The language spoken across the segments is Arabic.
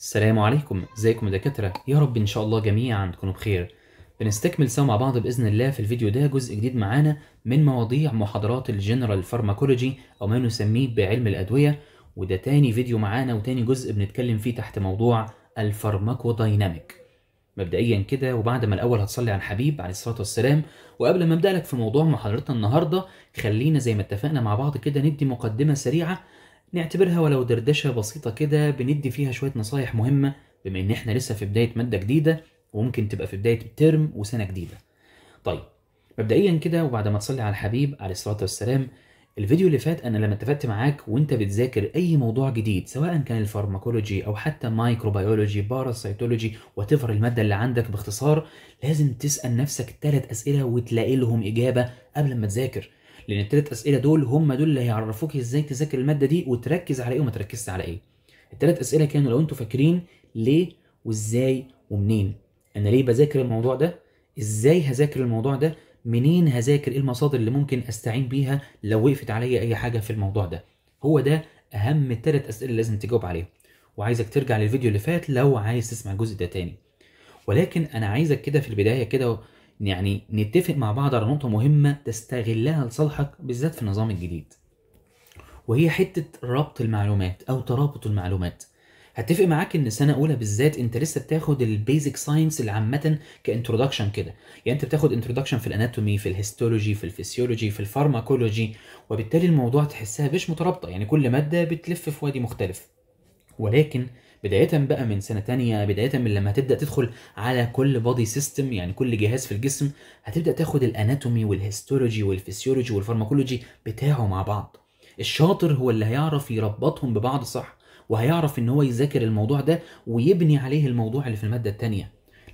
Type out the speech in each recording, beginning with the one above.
السلام عليكم ازيكم يا دكاتره يا رب ان شاء الله جميعا تكونوا بخير بنستكمل سوا مع بعض باذن الله في الفيديو ده جزء جديد معانا من مواضيع محاضرات الجنرال فارماكولوجي او ما نسميه بعلم الادويه وده تاني فيديو معانا وتاني جزء بنتكلم فيه تحت موضوع الفارماكودايناميك مبدئيا كده وبعد ما الاول هتصلي على الحبيب عليه الصلاه والسلام وقبل ما ابدا لك في موضوع محاضرتنا النهارده خلينا زي ما اتفقنا مع بعض كده ندي مقدمه سريعه نعتبرها ولو دردشة بسيطة كده بندي فيها شوية نصايح مهمة بما إن إحنا لسه في بداية مادة جديدة وممكن تبقى في بداية ترم وسنة جديدة. طيب مبدئيا كده وبعد ما تصلي على الحبيب عليه الصلاة والسلام الفيديو اللي فات أنا لما اتفقت معاك وأنت بتذاكر أي موضوع جديد سواء كان الفارماكولوجي أو حتى مايكروبيولوجي باراسيتولوجي وتفر المادة اللي عندك باختصار لازم تسأل نفسك ثلاث أسئلة وتلاقي لهم إجابة قبل ما تذاكر لان الثلاث اسئله دول هم دول اللي هيعرفوك ازاي تذاكر الماده دي وتركز على ايه وما تركزش على ايه الثلاث اسئله كانوا لو انتوا فاكرين ليه وازاي ومنين انا ليه بذاكر الموضوع ده ازاي هذاكر الموضوع ده منين هذاكر ايه المصادر اللي ممكن استعين بيها لو وقفت عليا اي حاجه في الموضوع ده هو ده اهم ثلاث اسئله لازم تجاوب عليهم وعايزك ترجع للفيديو اللي فات لو عايز تسمع الجزء ده تاني ولكن انا عايزك كده في البدايه كده يعني نتفق مع بعض على نقطه مهمه تستغلها لصالحك بالذات في النظام الجديد وهي حته ربط المعلومات او ترابط المعلومات هتفق معاك ان سنه اولى بالذات انت لسه بتاخد البيزك ساينس العامه كانترودكشن كده يعني انت بتاخد انترودكشن في الاناتومي في الهيستولوجي في الفسيولوجي في الفارماكولوجي وبالتالي الموضوع تحسها مش مترابطه يعني كل ماده بتلف في وادي مختلف ولكن بداية بقى من سنة تانية بداية من لما هتبدأ تدخل على كل بادي سيستم يعني كل جهاز في الجسم هتبدأ تاخد الاناتومي والهيستولوجي والفسيولوجي والفارماكولوجي بتاعه مع بعض الشاطر هو اللي هيعرف يربطهم ببعض صح وهيعرف ان هو يذاكر الموضوع ده ويبني عليه الموضوع اللي في المادة التانية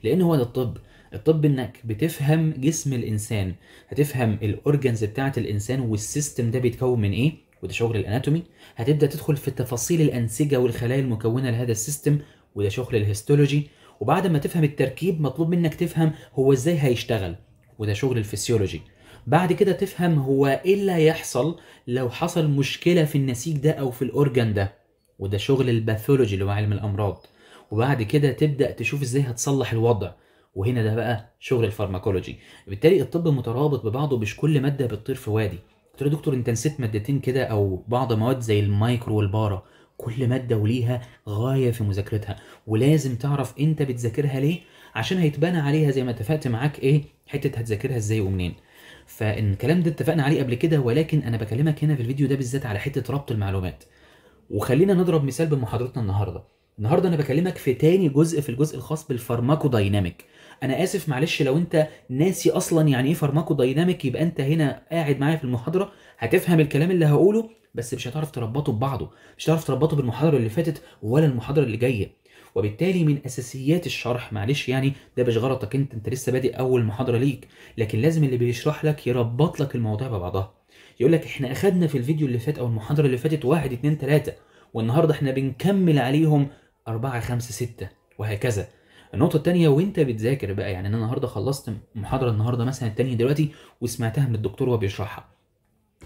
لان هو ده الطب الطب انك بتفهم جسم الانسان هتفهم الاورجنز بتاعه الانسان والسيستم ده بيتكون من ايه وده شغل الاناتومي هتبدا تدخل في تفاصيل الانسجه والخلايا المكونه لهذا السيستم وده شغل الهيستولوجي وبعد ما تفهم التركيب مطلوب منك تفهم هو ازاي هيشتغل وده شغل الفسيولوجي بعد كده تفهم هو ايه اللي هيحصل لو حصل مشكله في النسيج ده او في الاورجان ده وده شغل الباثولوجي اللي هو علم الامراض وبعد كده تبدا تشوف ازاي هتصلح الوضع وهنا ده بقى شغل الفارماكولوجي بالتالي الطب مترابط ببعضه مش كل ماده بتطير في وادي قلت له دكتور انت نسيت مادتين كده او بعض مواد زي المايكرو والبارا كل مادة وليها غاية في مذاكرتها ولازم تعرف انت بتذاكرها ليه عشان هيتبنى عليها زي ما اتفقت معاك ايه حتة هتذاكرها ازاي ومنين فالكلام ده اتفقنا عليه قبل كده ولكن انا بكلمك هنا في الفيديو ده بالذات على حتة ربط المعلومات وخلينا نضرب مثال بمحاضرتنا النهارده النهارده انا بكلمك في تاني جزء في الجزء الخاص دايناميك انا اسف معلش لو انت ناسي اصلا يعني ايه فارماكو دايناميك يبقى انت هنا قاعد معايا في المحاضره هتفهم الكلام اللي هقوله بس مش هتعرف تربطه ببعضه مش هتعرف تربطه بالمحاضره اللي فاتت ولا المحاضره اللي جايه وبالتالي من اساسيات الشرح معلش يعني ده مش غلطك انت انت لسه بادئ اول محاضره ليك لكن لازم اللي بيشرح لك يربط لك المواضيع ببعضها يقول لك احنا اخدنا في الفيديو اللي فات او المحاضره اللي فاتت واحد اتنين تلاته والنهارده احنا بنكمل عليهم اربعه خمسه سته وهكذا النقطه الثانيه وانت بتذاكر بقى يعني انا النهارده خلصت محاضره النهارده مثلا الثانيه دلوقتي وسمعتها من الدكتور وهو بيشرحها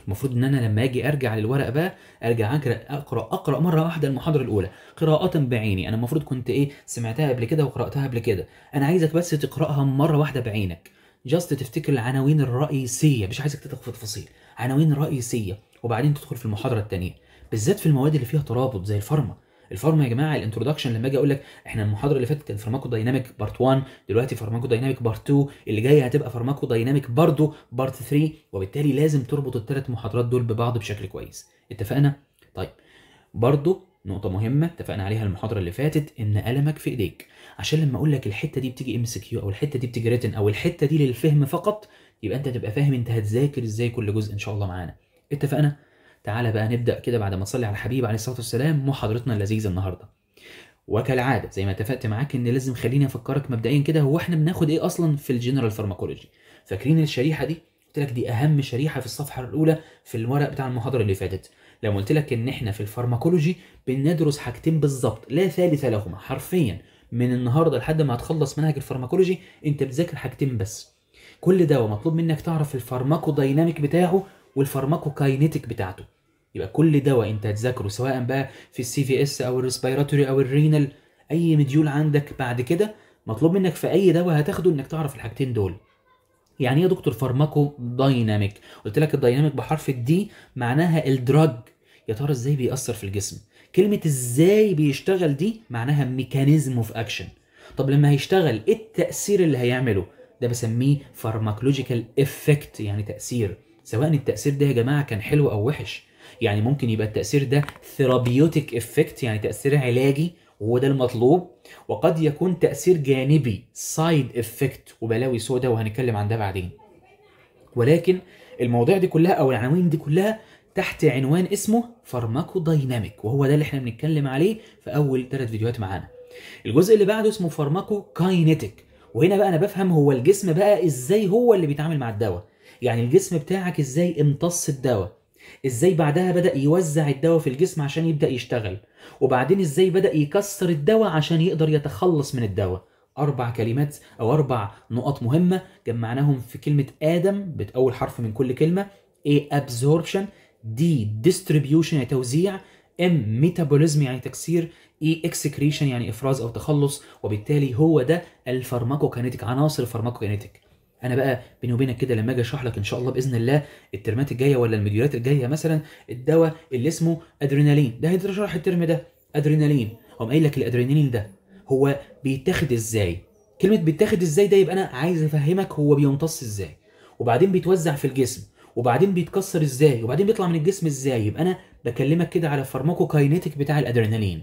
المفروض ان انا لما اجي ارجع للورق بقى ارجع اقرا اقرا مره واحده المحاضره الاولى قراءه بعيني انا المفروض كنت ايه سمعتها قبل كده وقراتها قبل كده انا عايزك بس تقراها مره واحده بعينك جاست تفتكر العناوين الرئيسيه مش عايزك تدخل في تفاصيل عناوين رئيسيه وبعدين تدخل في المحاضره الثانيه بالذات في المواد اللي فيها ترابط زي الفارما الفارما يا جماعه الانترودكشن لما اجي اقول لك احنا المحاضره اللي فاتت كان فارماكو دايناميك بارت 1 دلوقتي فارماكو دايناميك بارت 2 اللي جايه هتبقى فارماكو دايناميك برضه بارت 3 وبالتالي لازم تربط الثلاث محاضرات دول ببعض بشكل كويس اتفقنا طيب برضه نقطة مهمة اتفقنا عليها المحاضرة اللي فاتت إن قلمك في إيديك عشان لما أقول لك الحتة دي بتيجي ام سي كيو أو الحتة دي بتيجي ريتن أو الحتة دي للفهم فقط يبقى أنت تبقى فاهم أنت هتذاكر إزاي كل جزء إن شاء الله معانا اتفقنا تعالى بقى نبدا كده بعد ما نصلي على الحبيب عليه الصلاه والسلام محاضرتنا اللذيذه النهارده وكالعاده زي ما اتفقت معاك ان لازم خليني افكرك مبدئيا كده هو احنا بناخد ايه اصلا في الجنرال فارماكولوجي فاكرين الشريحه دي قلت لك دي اهم شريحه في الصفحه الاولى في الورق بتاع المحاضره اللي فاتت لما قلت لك ان احنا في الفارماكولوجي بندرس حاجتين بالظبط لا ثالث لهما حرفيا من النهارده لحد ما هتخلص منهج الفارماكولوجي انت بتذاكر حاجتين بس كل ده ومطلوب منك تعرف الفارماكودايناميك بتاعه والفارماكوكاينيتيك بتاعته يبقى كل دواء انت هتذاكره سواء بقى في السي في اس او الريسبيراتوري او الرينال اي مديول عندك بعد كده مطلوب منك في اي دواء هتاخده انك تعرف الحاجتين دول يعني ايه يا دكتور فارماكو دايناميك قلت لك الدايناميك بحرف الدي معناها الدراج يا ترى ازاي بيأثر في الجسم كلمة ازاي بيشتغل دي معناها ميكانيزم اوف اكشن طب لما هيشتغل ايه التأثير اللي هيعمله ده بسميه فارماكولوجيكال افكت يعني تأثير سواء التأثير ده يا جماعة كان حلو او وحش يعني ممكن يبقى التاثير ده ثيرابيوتيك افكت يعني تاثير علاجي وهو ده المطلوب وقد يكون تاثير جانبي سايد افكت وبلاوي سودا وهنتكلم عن ده بعدين ولكن المواضيع دي كلها او العناوين دي كلها تحت عنوان اسمه دايناميك وهو ده اللي احنا بنتكلم عليه في اول ثلاث فيديوهات معانا الجزء اللي بعده اسمه فارماكو كاينيتيك وهنا بقى انا بفهم هو الجسم بقى ازاي هو اللي بيتعامل مع الدواء يعني الجسم بتاعك ازاي امتص الدواء ازاي بعدها بدأ يوزع الدواء في الجسم عشان يبدأ يشتغل وبعدين ازاي بدأ يكسر الدواء عشان يقدر يتخلص من الدواء أربع كلمات أو أربع نقط مهمة جمعناهم في كلمة آدم بأول حرف من كل كلمة A absorption D distribution يعني توزيع M metabolism يعني تكسير E excretion يعني إفراز أو تخلص وبالتالي هو ده الفارماكوكينيتيك عناصر الفارماكوكينيتيك انا بقى بيني وبينك كده لما اجي اشرح لك ان شاء الله باذن الله الترمات الجايه ولا المديولات الجايه مثلا الدواء اللي اسمه ادرينالين ده شرح الترم ده ادرينالين اقوم قايل لك الادرينالين ده هو بيتاخد ازاي كلمه بيتاخد ازاي ده يبقى انا عايز افهمك هو بيمتص ازاي وبعدين بيتوزع في الجسم وبعدين بيتكسر ازاي وبعدين بيطلع من الجسم ازاي يبقى انا بكلمك كده على الفارماكوكاينيتيك بتاع الادرينالين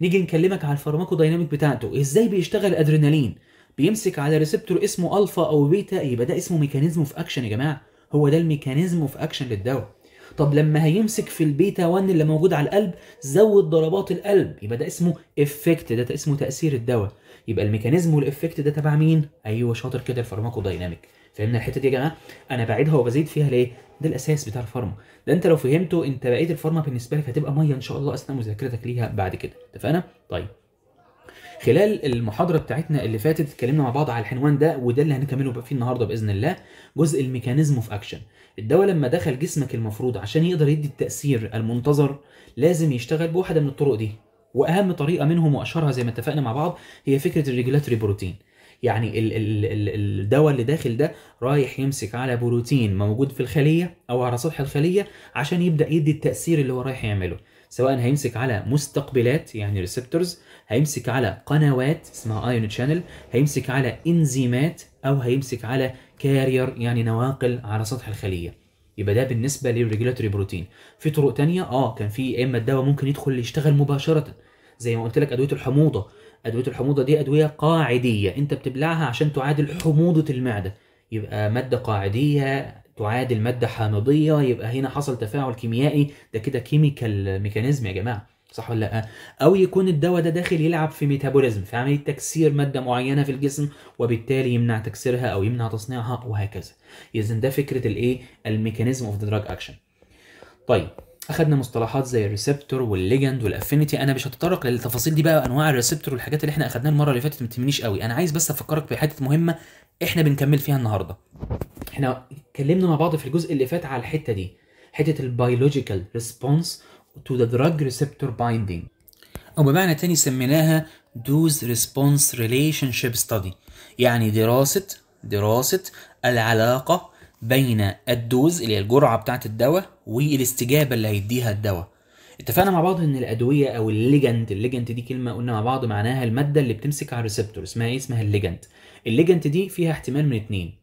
نيجي نكلمك على الفارماكو دايناميك بتاعته ازاي بيشتغل الادرينالين بيمسك على ريسبتور اسمه الفا او بيتا إيه، يبقى ده اسمه ميكانيزم اوف اكشن يا جماعه هو ده الميكانيزم اوف اكشن للدواء طب لما هيمسك في البيتا 1 اللي موجود على القلب زود ضربات القلب يبقى ده اسمه افكت ده اسمه تاثير الدواء يبقى الميكانيزم والافكت ده تبع مين ايوه شاطر كده الفارماكو دايناميك فهمنا الحته دي يا جماعه انا بعيدها وبزيد فيها ليه ده الاساس بتاع الفارما ده انت لو فهمته انت بقيه الفارما بالنسبه لك هتبقى ميه ان شاء الله اثناء مذاكرتك ليها بعد كده اتفقنا طيب خلال المحاضره بتاعتنا اللي فاتت اتكلمنا مع بعض على العنوان ده وده اللي هنكمله فيه النهارده باذن الله جزء الميكانيزم اوف اكشن الدواء لما دخل جسمك المفروض عشان يقدر يدي التاثير المنتظر لازم يشتغل بواحده من الطرق دي واهم طريقه منهم واشهرها زي ما اتفقنا مع بعض هي فكره الريجولاتوري بروتين يعني الدواء اللي داخل ده رايح يمسك على بروتين موجود في الخليه او على سطح الخليه عشان يبدا يدي التاثير اللي هو رايح يعمله سواء هيمسك على مستقبلات يعني ريسبتورز هيمسك على قنوات اسمها ايون شانل هيمسك على انزيمات او هيمسك على كارير يعني نواقل على سطح الخليه يبقى ده بالنسبه للريجوليتوري بروتين في طرق تانية اه كان في اما الدواء ممكن يدخل يشتغل مباشره زي ما قلت لك ادويه الحموضه ادويه الحموضه دي ادويه قاعديه انت بتبلعها عشان تعادل حموضه المعده يبقى ماده قاعديه تعادل ماده حامضيه يبقى هنا حصل تفاعل كيميائي ده كده كيميكال ميكانيزم يا جماعه صح ولا لا او يكون الدواء ده داخل يلعب في ميتابوليزم في عمليه تكسير ماده معينه في الجسم وبالتالي يمنع تكسيرها او يمنع تصنيعها وهكذا اذا ده فكره الايه الميكانيزم اوف ذا دراج اكشن طيب اخدنا مصطلحات زي الريسبتور والليجند والافينيتي انا مش هتطرق للتفاصيل دي بقى انواع الريسبتور والحاجات اللي احنا اخدناها المره اللي فاتت ما تهمنيش قوي انا عايز بس افكرك بحته مهمه احنا بنكمل فيها النهارده احنا اتكلمنا مع بعض في الجزء اللي فات على الحته دي حته البيولوجيكال ريسبونس تو ذا دراج ريسبتور بايندينج او بمعنى تاني سميناها دوز ريسبونس ريليشن شيب ستادي يعني دراسه دراسه العلاقه بين الدوز اللي هي الجرعه بتاعه الدواء والاستجابه اللي هيديها الدواء اتفقنا مع بعض ان الادويه او الليجنت الليجنت دي كلمه قلنا مع بعض معناها الماده اللي بتمسك على الريسبتور اسمها ايه اسمها الليجنت الليجنت دي فيها احتمال من اتنين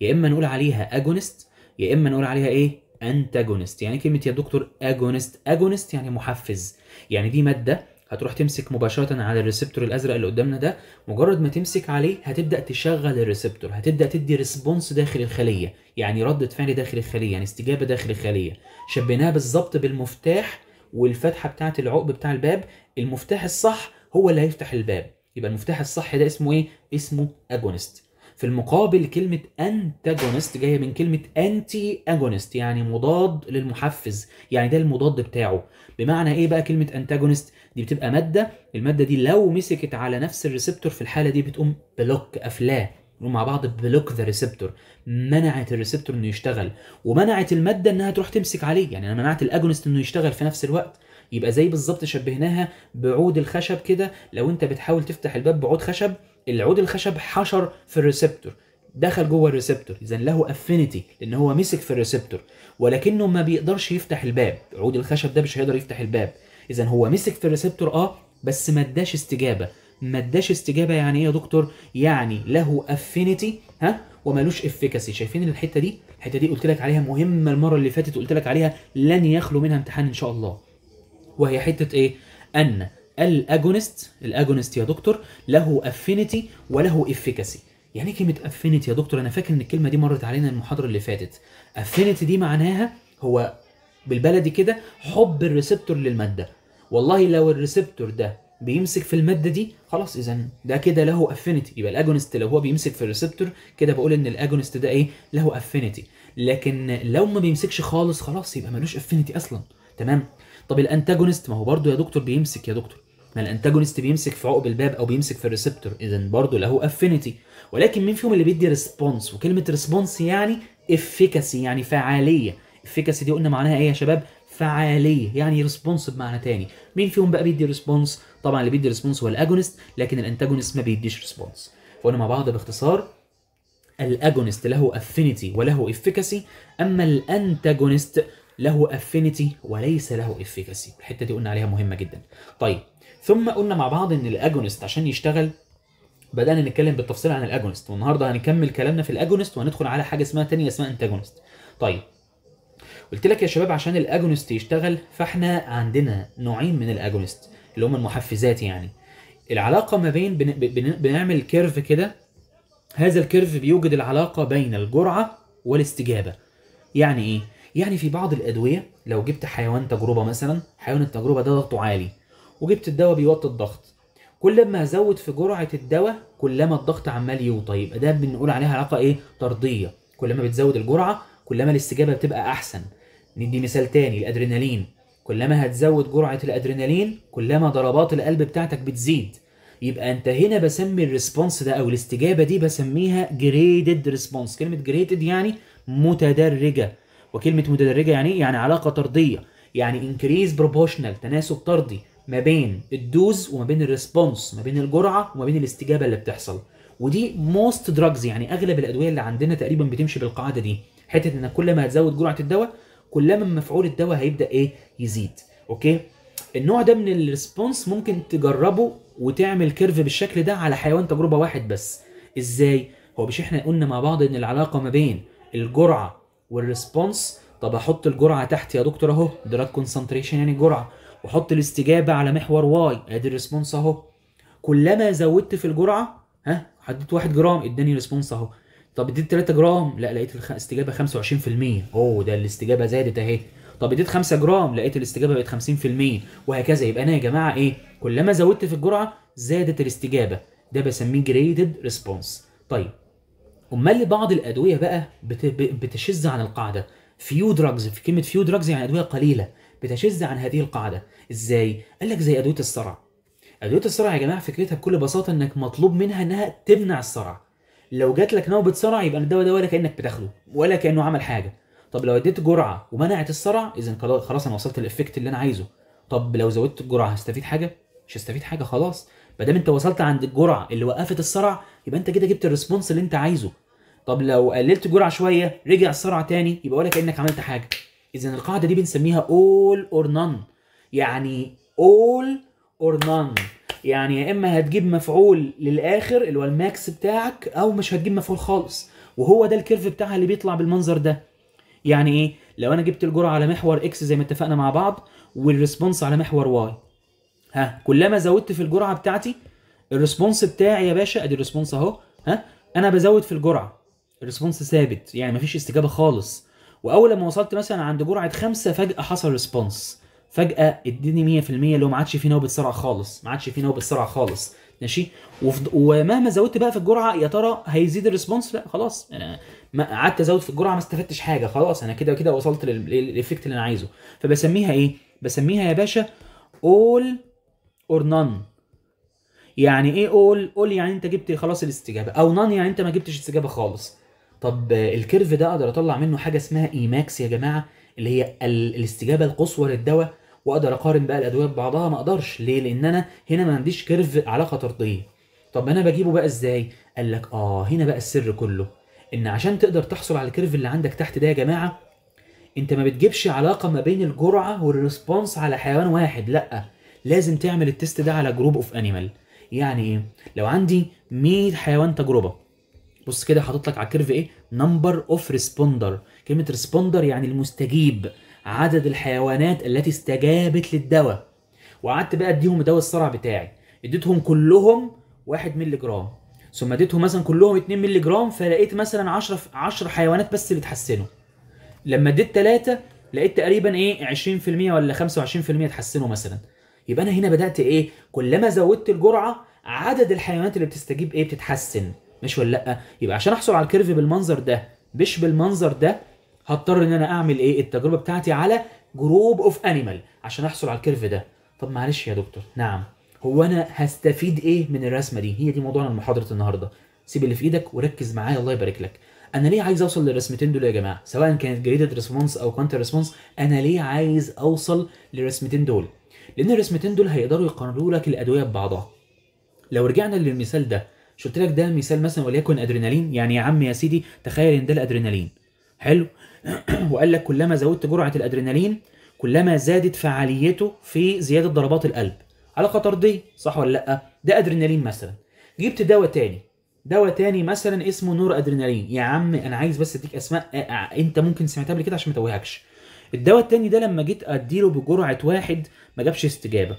يا اما نقول عليها اجونست يا اما نقول عليها ايه انتاجونست يعني كلمه يا دكتور اجونست اجونست يعني محفز يعني دي ماده هتروح تمسك مباشرة على الريسبتور الأزرق اللي قدامنا ده مجرد ما تمسك عليه هتبدأ تشغل الريسبتور هتبدأ تدي ريسبونس داخل الخلية يعني ردة فعل داخل الخلية يعني استجابة داخل الخلية شبهناها بالظبط بالمفتاح والفتحه بتاعه العقب بتاع الباب المفتاح الصح هو اللي هيفتح الباب يبقى المفتاح الصح ده اسمه ايه اسمه اجونست في المقابل كلمة انتاجونست جاية من كلمة انتي اجونست يعني مضاد للمحفز يعني ده المضاد بتاعه بمعنى ايه بقى كلمة انتاجونست دي بتبقى مادة المادة دي لو مسكت على نفس الريسبتور في الحالة دي بتقوم بلوك قافلاه مع بعض بلوك ذا ريسبتور منعت الريسبتور انه يشتغل ومنعت الماده انها تروح تمسك عليه يعني انا منعت الاجونست انه يشتغل في نفس الوقت يبقى زي بالظبط شبهناها بعود الخشب كده لو انت بتحاول تفتح الباب بعود خشب العود الخشب حشر في الريسبتور دخل جوه الريسبتور اذا له افينيتي لان هو مسك في الريسبتور ولكنه ما بيقدرش يفتح الباب عود الخشب ده مش هيقدر يفتح الباب اذا هو مسك في الريسبتور اه بس ما اداش استجابه ما اداش استجابه يعني ايه يا دكتور يعني له افينيتي ها ومالوش افيكاسي شايفين الحته دي الحته دي قلت لك عليها مهمه المره اللي فاتت قلت لك عليها لن يخلو منها امتحان ان شاء الله وهي حته ايه ان الاجونست الاجونست يا دكتور له افينيتي وله افيكاسي يعني ايه كلمه افينيتي يا دكتور انا فاكر ان الكلمه دي مرت علينا المحاضره اللي فاتت افينيتي دي معناها هو بالبلدي كده حب الريسبتور للماده والله لو الريسبتور ده بيمسك في الماده دي خلاص اذا ده كده له افينيتي يبقى الاجونست لو هو بيمسك في الريسبتور كده بقول ان الاجونست ده ايه له افينيتي لكن لو ما بيمسكش خالص خلاص يبقى ملوش افينيتي اصلا تمام طب الانتاجونست ما هو برده يا دكتور بيمسك يا دكتور ما الانتاجونست بيمسك في عقب الباب او بيمسك في الريسبتور اذا برضه له افينيتي ولكن مين فيهم اللي بيدي ريسبونس وكلمه ريسبونس يعني افيكاسي يعني فعاليه افيكاسي دي قلنا معناها ايه يا شباب فعاليه يعني ريسبونس بمعنى تاني مين فيهم بقى بيدي ريسبونس طبعا اللي بيدي ريسبونس هو الاجونست لكن الانتاجونست ما بيديش ريسبونس فقلنا مع بعض باختصار الاجونست له افينيتي وله افيكاسي اما الانتاجونست له افينيتي وليس له افيكاسي الحته دي قلنا عليها مهمه جدا طيب ثم قلنا مع بعض ان الاجونست عشان يشتغل بدانا نتكلم بالتفصيل عن الاجونست والنهارده هنكمل كلامنا في الاجونست وهندخل على حاجه اسمها ثانيه اسمها انتاجونست طيب قلت لك يا شباب عشان الاجونست يشتغل فاحنا عندنا نوعين من الاجونست اللي هم المحفزات يعني العلاقه ما بين بن... بن... بنعمل كيرف كده هذا الكيرف بيوجد العلاقه بين الجرعه والاستجابه يعني ايه يعني في بعض الادويه لو جبت حيوان تجربه مثلا حيوان التجربه ده ضغطه عالي وجبت الدواء بيوطي الضغط كل ما هزود في جرعه الدواء كلما الضغط عمال يوطى يبقى ده بنقول عليها علاقه ايه طرديه كلما بتزود الجرعه كلما الاستجابه بتبقى احسن ندي مثال تاني الادرينالين كلما هتزود جرعه الادرينالين كلما ضربات القلب بتاعتك بتزيد يبقى انت هنا بسمي الريسبونس ده او الاستجابه دي بسميها جريدد ريسبونس كلمه جريدد يعني متدرجه وكلمه متدرجه يعني ايه يعني علاقه طرديه يعني انكريز بروبوشنال تناسب طردي ما بين الدوز وما بين الريسبونس ما بين الجرعه وما بين الاستجابه اللي بتحصل ودي موست دراجز يعني اغلب الادويه اللي عندنا تقريبا بتمشي بالقاعده دي حته انك كل ما هتزود جرعه الدواء كلما مفعول الدواء هيبدا ايه يزيد اوكي النوع ده من الريسبونس ممكن تجربه وتعمل كيرف بالشكل ده على حيوان تجربه واحد بس ازاي هو مش احنا قلنا مع بعض ان العلاقه ما بين الجرعه والريسبونس طب احط الجرعه تحت يا دكتور اهو دراج كونسنتريشن يعني جرعه واحط الاستجابه على محور واي ادي الريسبونس اهو كلما زودت في الجرعه ها حددت 1 جرام اداني ريسبونس اهو طب اديت 3 جرام لا لقيت الاستجابه 25% اوه ده الاستجابه زادت اهي طب اديت 5 جرام لقيت الاستجابه بقت 50% وهكذا يبقى انا يا جماعه ايه كلما زودت في الجرعه زادت الاستجابه ده بسميه جريدد ريسبونس طيب امال بعض الادويه بقى بت... بتشذ عن القاعده فيو دراجز في كلمه فيو دراجز يعني ادويه قليله بتشذ عن هذه القاعده ازاي قال لك زي ادويه الصرع ادويه الصرع يا جماعه فكرتها بكل بساطه انك مطلوب منها انها تمنع الصرع لو جات لك نوبه صرع يبقى الدواء ده ولا كانك بتاخده ولا كانه عمل حاجه طب لو اديت جرعه ومنعت الصرع اذا خلاص انا وصلت الافكت اللي انا عايزه طب لو زودت الجرعه هستفيد حاجه مش هستفيد حاجه خلاص ما دام انت وصلت عند الجرعه اللي وقفت الصرع يبقى انت كده جبت الريسبونس اللي انت عايزه طب لو قللت جرعه شويه رجع الصرع تاني يبقى ولا كانك عملت حاجه اذا القاعده دي بنسميها اول اور نان يعني اول اور نان يعني يا اما هتجيب مفعول للاخر اللي هو الماكس بتاعك او مش هتجيب مفعول خالص وهو ده الكيرف بتاعها اللي بيطلع بالمنظر ده يعني ايه لو انا جبت الجرعه على محور اكس زي ما اتفقنا مع بعض والريسبونس على محور واي ها كلما زودت في الجرعه بتاعتي الريسبونس بتاعي يا باشا ادي الريسبونس اهو ها انا بزود في الجرعه الريسبونس ثابت يعني مفيش استجابه خالص واول لما وصلت مثلا عند جرعه خمسة فجاه حصل ريسبونس فجاه اديني 100% اللي هو ما عادش في نوبه صرع خالص ما عادش في نوبه صرع خالص ماشي ومهما زودت بقى في الجرعه يا ترى هيزيد الريسبونس لا خلاص انا آه، ما قعدت ازود في الجرعه ما استفدتش حاجه خلاص انا كده كده وصلت للافكت اللي انا عايزه فبسميها ايه بسميها يا باشا اول اور نان يعني ايه اول اول يعني انت جبت خلاص الاستجابه او نان يعني انت ما جبتش استجابه خالص طب الكيرف ده اقدر اطلع منه حاجه اسمها اي ماكس يا جماعه اللي هي الاستجابه القصوى للدواء واقدر اقارن بقى الادويه ببعضها ما اقدرش ليه لان انا هنا ما عنديش كيرف علاقه طرديه طب انا بجيبه بقى ازاي قال لك اه هنا بقى السر كله ان عشان تقدر تحصل على الكيرف اللي عندك تحت ده يا جماعه انت ما بتجيبش علاقه ما بين الجرعه والريسبونس على حيوان واحد لا لازم تعمل التيست ده على جروب اوف انيمال يعني ايه لو عندي 100 حيوان تجربه بص كده حاطط لك على الكيرف ايه نمبر اوف ريسبوندر كلمه ريسبوندر يعني المستجيب عدد الحيوانات التي استجابت للدواء وقعدت بقى اديهم الدواء الصرع بتاعي اديتهم كلهم 1 مللي جرام ثم اديتهم مثلا كلهم 2 مللي جرام فلقيت مثلا 10 10 حيوانات بس اللي اتحسنوا لما اديت 3 لقيت تقريبا ايه 20% ولا 25% اتحسنوا مثلا يبقى انا هنا بدات ايه كلما زودت الجرعه عدد الحيوانات اللي بتستجيب ايه بتتحسن مش ولا لا يبقى عشان احصل على الكيرف بالمنظر ده مش بالمنظر ده هضطر ان انا اعمل ايه التجربه بتاعتي على جروب اوف انيمال عشان احصل على الكيرف ده طب معلش يا دكتور نعم هو انا هستفيد ايه من الرسمه دي هي دي موضوعنا المحاضره النهارده سيب اللي في ايدك وركز معايا الله يبارك لك انا ليه عايز اوصل للرسمتين دول يا جماعه سواء كانت جريدد ريسبونس او كونتر ريسبونس انا ليه عايز اوصل للرسمتين دول لان الرسمتين دول هيقدروا يقارنوا لك الادويه ببعضها لو رجعنا للمثال ده شفت لك ده مثال مثلا وليكن ادرينالين يعني يا عم يا سيدي تخيل ان ده الادرينالين حلو وقال لك كلما زودت جرعه الادرينالين كلما زادت فعاليته في زياده ضربات القلب على خطر دي صح ولا لا ده ادرينالين مثلا جبت دواء تاني دواء تاني مثلا اسمه نور ادرينالين يا عم انا عايز بس اديك اسماء آه، آه، انت ممكن سمعتها قبل كده عشان ما توهكش الدواء التاني ده لما جيت اديله بجرعه واحد ما جابش استجابه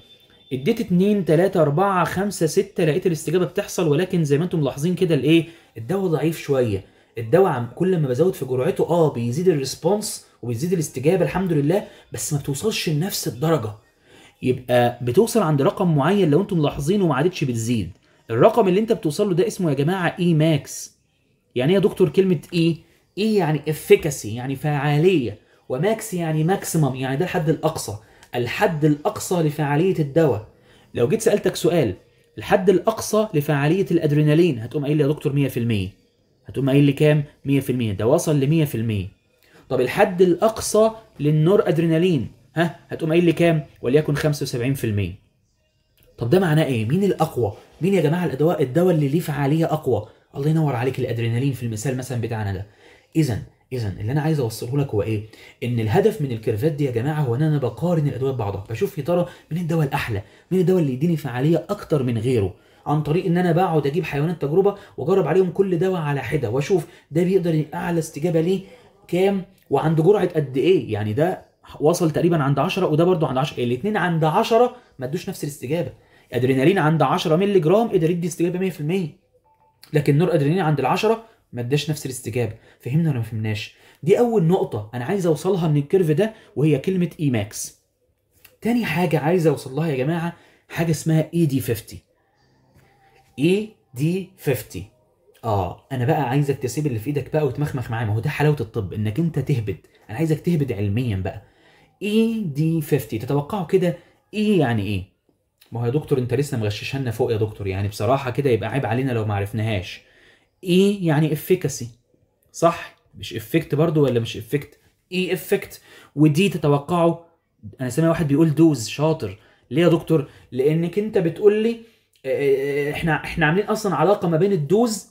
اديت 2 3 4 5 6 لقيت الاستجابه بتحصل ولكن زي ما انتم ملاحظين كده الايه الدواء ضعيف شويه الدواء كل ما بزود في جرعته اه بيزيد الريسبونس وبيزيد الاستجابه الحمد لله بس ما بتوصلش لنفس الدرجه يبقى بتوصل عند رقم معين لو انتم ملاحظينه وما عادتش بتزيد الرقم اللي انت بتوصل له ده اسمه يا جماعه اي e ماكس يعني ايه يا دكتور كلمه اي e؟ اي e يعني افكاسي يعني فعاليه وماكس يعني ماكسيمم يعني ده الحد الاقصى الحد الاقصى لفعاليه الدواء لو جيت سالتك سؤال الحد الاقصى لفعاليه الادرينالين هتقوم قايل لي يا دكتور 100% هتقوم قايل لي كام 100% ده وصل ل 100% طب الحد الاقصى للنور ادرينالين ها هتقوم قايل لي كام وليكن 75% طب ده معناه ايه مين الاقوى مين يا جماعه الادواء الدواء اللي ليه فعاليه اقوى الله ينور عليك الادرينالين في المثال مثلا بتاعنا ده اذا اذا اللي انا عايز اوصله لك هو ايه ان الهدف من الكيرفات دي يا جماعه هو ان انا بقارن الادويه ببعضها بشوف يا ترى مين الدواء الاحلى مين الدواء اللي يديني فعاليه اكتر من غيره عن طريق ان انا بقعد اجيب حيوانات تجربه واجرب عليهم كل دواء على حده واشوف ده بيقدر اعلى استجابه ليه كام وعند جرعه قد ايه يعني ده وصل تقريبا عند 10 وده برده عند 10 الاثنين عند 10 ما ادوش نفس الاستجابه ادرينالين عند 10 مللي جرام قدر يدي استجابه 100% لكن نور ادرينالين عند ال10 ما اداش نفس الاستجابه فهمنا ولا ما فهمناش دي اول نقطه انا عايز اوصلها من الكيرف ده وهي كلمه اي ماكس تاني حاجه عايز اوصل لها يا جماعه حاجه اسمها اي دي 50 اي دي 50 اه انا بقى عايزك تسيب اللي في ايدك بقى وتمخمخ معاه ما هو ده حلاوه الطب انك انت تهبد انا عايزك تهبد علميا بقى اي دي 50 تتوقعوا كده ايه يعني ايه ما هو يا دكتور انت لسه مغششنا فوق يا دكتور يعني بصراحه كده يبقى عيب علينا لو ما عرفناهاش ايه يعني افيكاسي صح مش افكت برضو ولا مش افكت ايه افكت ودي تتوقعوا انا سامع واحد بيقول دوز شاطر ليه يا دكتور لانك انت بتقول لي آه، آه، آه، احنا احنا عاملين اصلا علاقه ما بين الدوز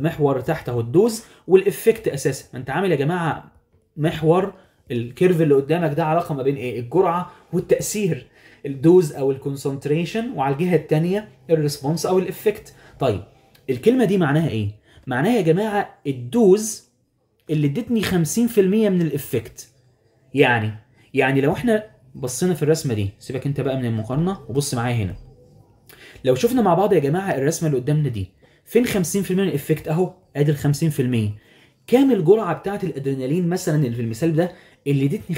محور تحت اهو الدوز والافكت اساسا انت عامل يا جماعه محور الكيرف اللي قدامك ده علاقه ما بين ايه الجرعه والتاثير الدوز او الكونسنتريشن وعلى الجهه الثانيه الريسبونس او الافكت طيب الكلمه دي معناها ايه معناها يا جماعه الدوز اللي ادتني 50% من الافكت يعني يعني لو احنا بصينا في الرسمه دي سيبك انت بقى من المقارنه وبص معايا هنا لو شفنا مع بعض يا جماعه الرسمه اللي قدامنا دي فين 50% من الافكت اهو ادي ال 50% كام الجرعه بتاعه الادرينالين مثلا اللي في المثال ده اللي ادتني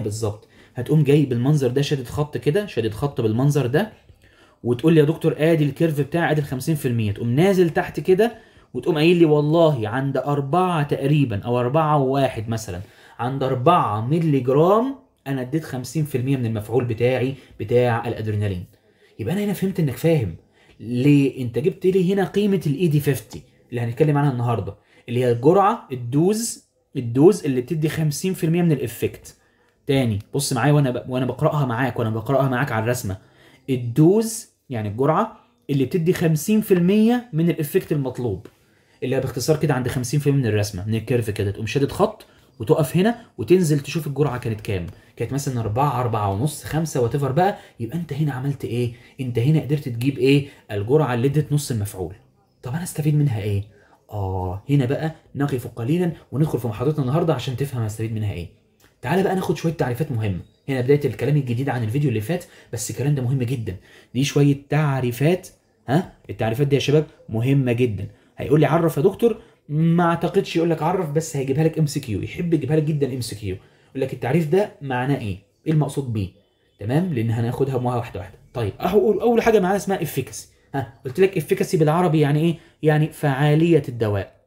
50% بالظبط هتقوم جاي بالمنظر ده شادد خط كده شادد خط بالمنظر ده وتقول لي يا دكتور ادي الكيرف بتاعي ادي ال 50% تقوم نازل تحت كده وتقوم قايل لي والله عند أربعة تقريبا أو أربعة وواحد مثلا عند أربعة مللي جرام انا اديت 50% من المفعول بتاعي بتاع الادرينالين يبقى انا هنا فهمت انك فاهم ليه انت جبت لي هنا قيمه الاي دي 50 اللي هنتكلم عنها النهارده اللي هي الجرعه الدوز الدوز اللي بتدي 50% من الافكت تاني بص معايا وانا ب... وانا بقراها معاك وانا بقراها معاك على الرسمه الدوز يعني الجرعه اللي بتدي 50% من الافكت المطلوب اللي هي باختصار كده عند 50% من الرسمه من الكيرف كده تقوم شادد خط وتقف هنا وتنزل تشوف الجرعه كانت كام كانت مثلا 4 4 ونص 5 وات بقى يبقى انت هنا عملت ايه انت هنا قدرت تجيب ايه الجرعه اللي ادت نص المفعول طب انا استفيد منها ايه اه هنا بقى نقف قليلا وندخل في محاضرتنا النهارده عشان تفهم هستفيد منها ايه تعالى بقى ناخد شويه تعريفات مهمه هنا بدايه الكلام الجديد عن الفيديو اللي فات بس الكلام ده مهم جدا دي شويه تعريفات ها التعريفات دي يا شباب مهمه جدا هيقول لي عرف يا دكتور ما اعتقدش يقول لك عرف بس هيجيبها لك ام سي كيو يحب يجيبها لك جدا ام سي كيو يقول لك التعريف ده معناه ايه ايه المقصود بيه تمام لان هناخدها واحده واحده طيب اقول اول حاجه معانا اسمها افيكاسي ها قلت لك افيكاسي بالعربي يعني ايه يعني فعاليه الدواء